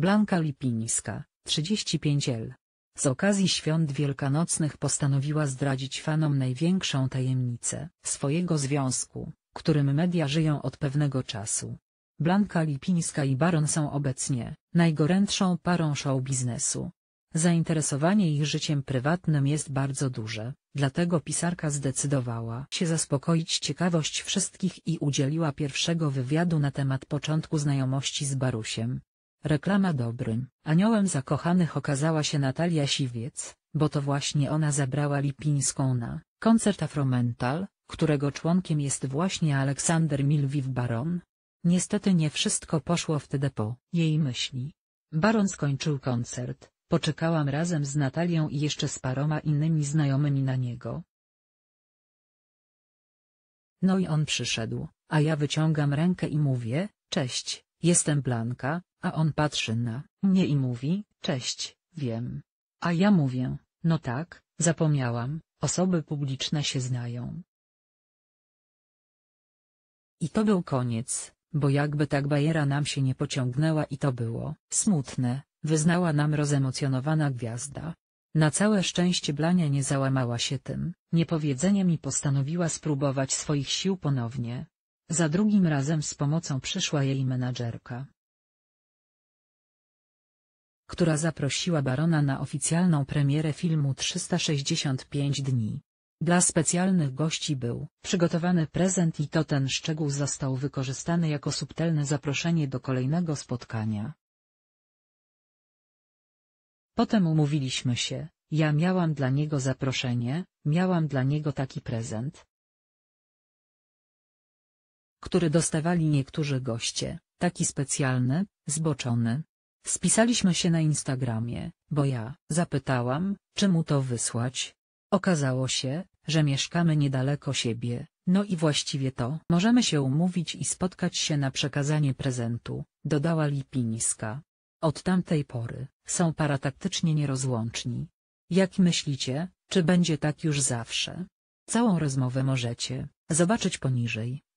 Blanka Lipińska, 35L. Z okazji świąt wielkanocnych postanowiła zdradzić fanom największą tajemnicę swojego związku, którym media żyją od pewnego czasu. Blanka Lipińska i Baron są obecnie najgorętszą parą show biznesu. Zainteresowanie ich życiem prywatnym jest bardzo duże, dlatego pisarka zdecydowała się zaspokoić ciekawość wszystkich i udzieliła pierwszego wywiadu na temat początku znajomości z Barusiem. Reklama dobrym aniołem zakochanych okazała się Natalia Siwiec, bo to właśnie ona zabrała Lipińską na koncert Afromental, którego członkiem jest właśnie Aleksander Milwiw Baron. Niestety nie wszystko poszło wtedy po jej myśli. Baron skończył koncert, poczekałam razem z Natalią i jeszcze z paroma innymi znajomymi na niego. No i on przyszedł, a ja wyciągam rękę i mówię, cześć, Jestem Blanka, a on patrzy na mnie i mówi, cześć, wiem. A ja mówię, no tak, zapomniałam, osoby publiczne się znają. I to był koniec, bo jakby tak bajera nam się nie pociągnęła i to było smutne, wyznała nam rozemocjonowana gwiazda. Na całe szczęście Blania nie załamała się tym niepowiedzeniem i postanowiła spróbować swoich sił ponownie. Za drugim razem z pomocą przyszła jej menadżerka która zaprosiła Barona na oficjalną premierę filmu 365 dni. Dla specjalnych gości był przygotowany prezent i to ten szczegół został wykorzystany jako subtelne zaproszenie do kolejnego spotkania. Potem umówiliśmy się, ja miałam dla niego zaproszenie, miałam dla niego taki prezent, który dostawali niektórzy goście, taki specjalny, zboczony. Spisaliśmy się na Instagramie, bo ja zapytałam, czy mu to wysłać. Okazało się, że mieszkamy niedaleko siebie, no i właściwie to. Możemy się umówić i spotkać się na przekazanie prezentu, dodała Lipińska. Od tamtej pory są parataktycznie nierozłączni. Jak myślicie, czy będzie tak już zawsze? Całą rozmowę możecie zobaczyć poniżej.